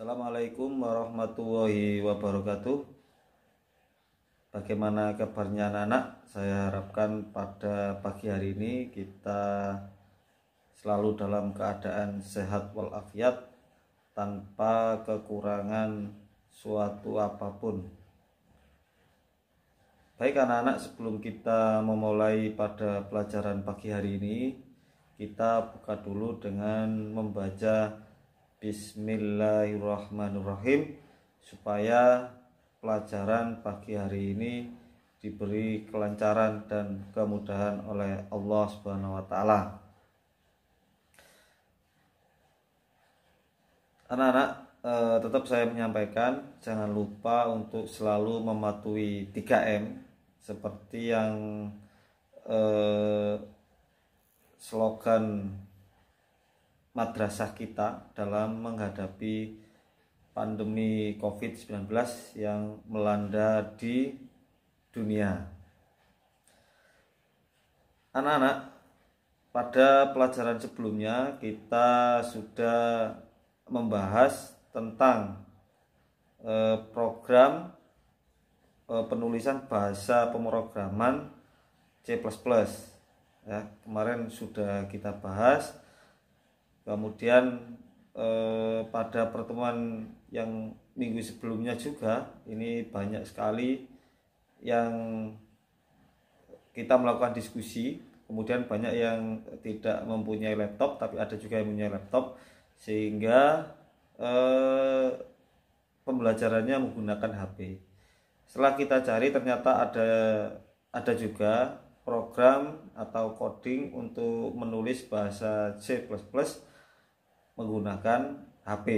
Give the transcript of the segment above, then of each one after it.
Assalamualaikum warahmatullahi wabarakatuh Bagaimana kabarnya anak-anak? Saya harapkan pada pagi hari ini kita selalu dalam keadaan sehat walafiat tanpa kekurangan suatu apapun Baik anak-anak sebelum kita memulai pada pelajaran pagi hari ini kita buka dulu dengan membaca Bismillahirrahmanirrahim supaya pelajaran pagi hari ini diberi kelancaran dan kemudahan oleh Allah Subhanahu wa taala. Anak-anak eh, tetap saya menyampaikan jangan lupa untuk selalu mematuhi 3M seperti yang eh, slogan madrasah kita dalam menghadapi pandemi COVID-19 yang melanda di dunia. Anak-anak, pada pelajaran sebelumnya kita sudah membahas tentang eh, program eh, penulisan bahasa pemrograman C++ ya kemarin sudah kita bahas kemudian eh, pada pertemuan yang minggu sebelumnya juga ini banyak sekali yang kita melakukan diskusi kemudian banyak yang tidak mempunyai laptop tapi ada juga yang punya laptop sehingga eh, pembelajarannya menggunakan HP setelah kita cari ternyata ada ada juga program atau coding untuk menulis bahasa C++ menggunakan HP.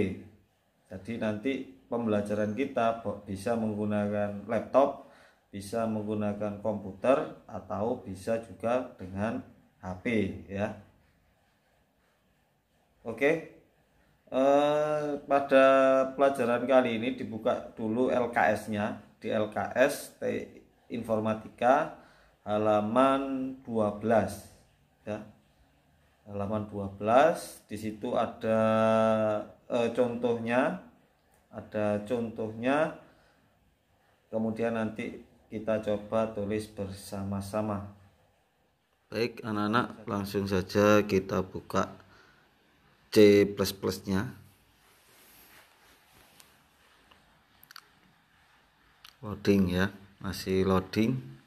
Jadi nanti pembelajaran kita bisa menggunakan laptop, bisa menggunakan komputer atau bisa juga dengan HP ya. Oke. Eh, pada pelajaran kali ini dibuka dulu LKS-nya di LKS T Informatika halaman 12 ya halaman 12 di situ ada e, contohnya ada contohnya kemudian nanti kita coba tulis bersama-sama baik anak-anak langsung saja kita buka C++ nya loading ya masih loading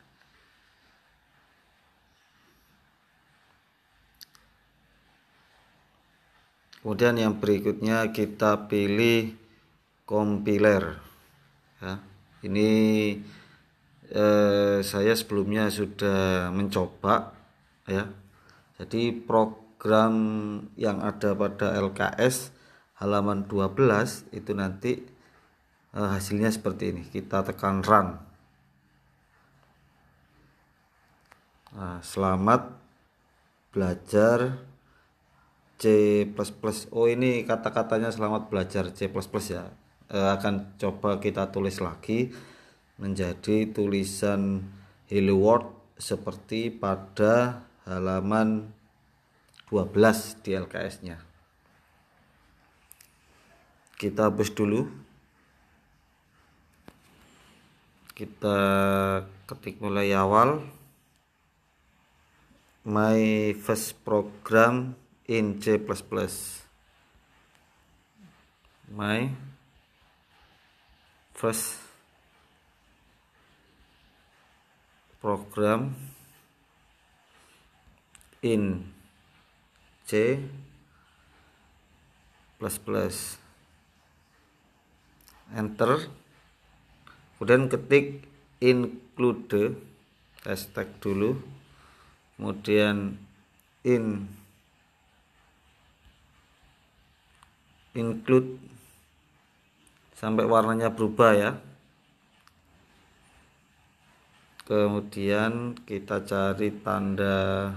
kemudian yang berikutnya kita pilih compiler ya ini eh, saya sebelumnya sudah mencoba ya jadi program yang ada pada LKS halaman 12 itu nanti eh, hasilnya seperti ini kita tekan run nah, selamat belajar C++ oh ini kata-katanya selamat belajar C++ ya e, akan coba kita tulis lagi menjadi tulisan hello world seperti pada halaman 12 di LKS nya kita hapus dulu kita ketik mulai awal my first program in C++ my first program in C++ enter kemudian ketik include hashtag dulu kemudian in include sampai warnanya berubah ya kemudian kita cari tanda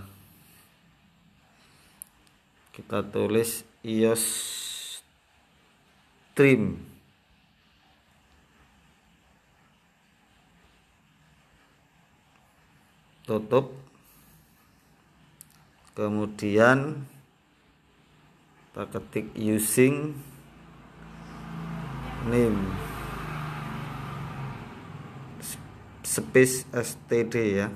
kita tulis ios trim tutup kemudian kita ketik using name space std ya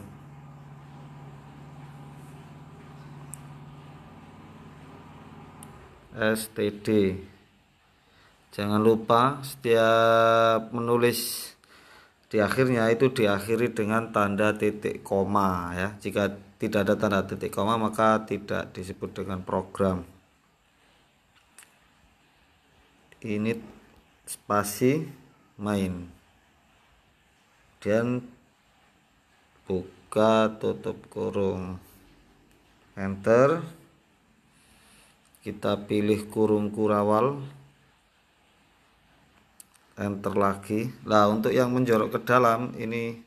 std jangan lupa setiap menulis di akhirnya itu diakhiri dengan tanda titik koma ya jika tidak ada tanda titik koma maka tidak disebut dengan program init spasi main dan buka tutup kurung enter kita pilih kurung kurawal enter lagi lah untuk yang menjorok ke dalam ini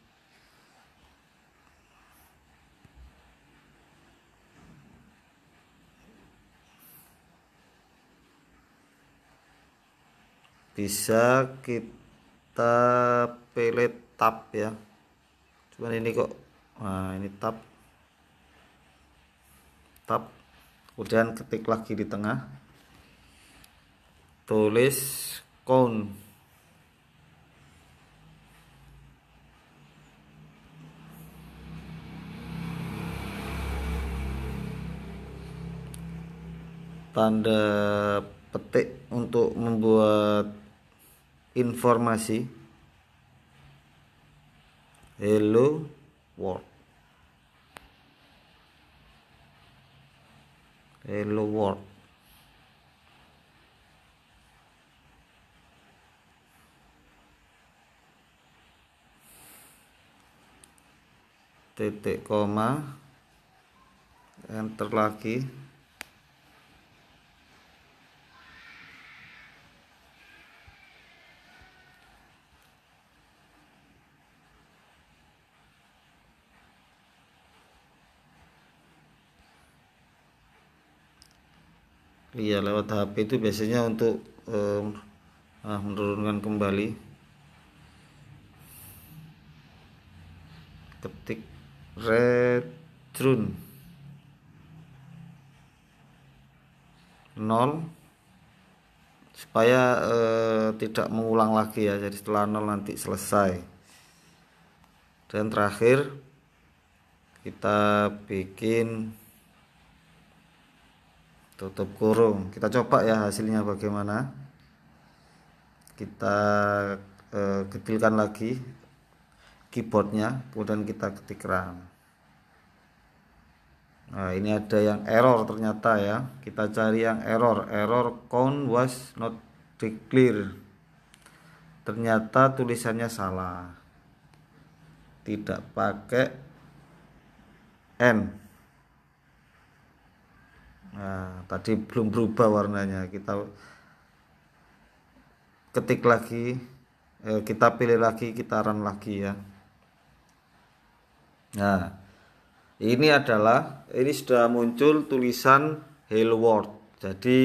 bisa kita pilih tab ya cuman ini kok nah ini tab tab kemudian ketik lagi di tengah tulis count tanda petik untuk membuat informasi hello world hello world titik koma enter lagi Iya lewat HP itu biasanya untuk um, ah, menurunkan kembali ketik return 0 supaya eh, tidak mengulang lagi ya jadi setelah 0 nanti selesai dan terakhir kita bikin tutup kurung kita coba ya hasilnya bagaimana kita eh, lagi keyboardnya kemudian kita ketik RAM nah ini ada yang error ternyata ya kita cari yang error error count was not declared ternyata tulisannya salah tidak pakai n Nah, tadi belum berubah warnanya. Kita ketik lagi, eh, kita pilih lagi, kita run lagi ya. Nah, ini adalah ini sudah muncul tulisan Hello World. Jadi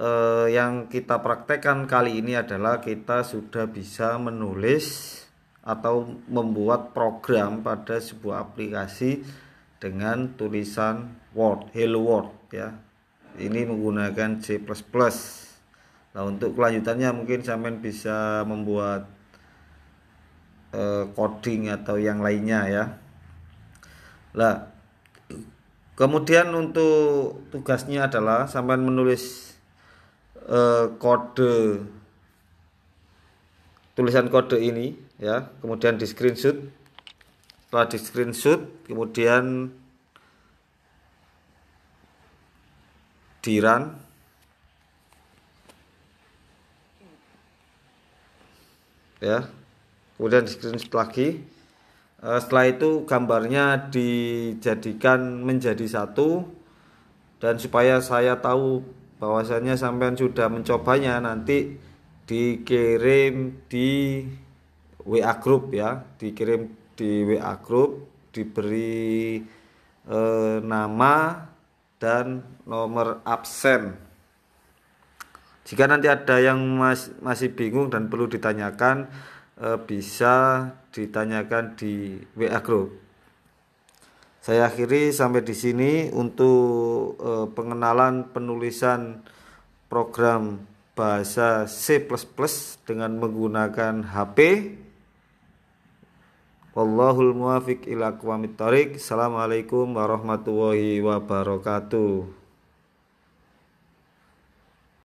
eh, yang kita praktekkan kali ini adalah kita sudah bisa menulis atau membuat program pada sebuah aplikasi dengan tulisan Word, Hello World ya. Ini menggunakan C++. Nah, untuk kelanjutannya mungkin sampean bisa membuat uh, coding atau yang lainnya ya. Lah, kemudian untuk tugasnya adalah sampean menulis uh, kode tulisan kode ini ya, kemudian di screenshot setelah di screenshot kemudian di run ya kemudian di screenshot lagi eh, setelah itu gambarnya dijadikan menjadi satu dan supaya saya tahu bahwasannya sampean sudah mencobanya nanti dikirim di WA group ya dikirim di WA group diberi eh, nama dan nomor absen. Jika nanti ada yang mas, masih bingung dan perlu ditanyakan, eh, bisa ditanyakan di WA group. Saya akhiri sampai di sini untuk eh, pengenalan penulisan program bahasa C++ dengan menggunakan HP. Wallahul muwafiq ila aqwamit thariq. Assalamualaikum warahmatullahi wabarakatuh.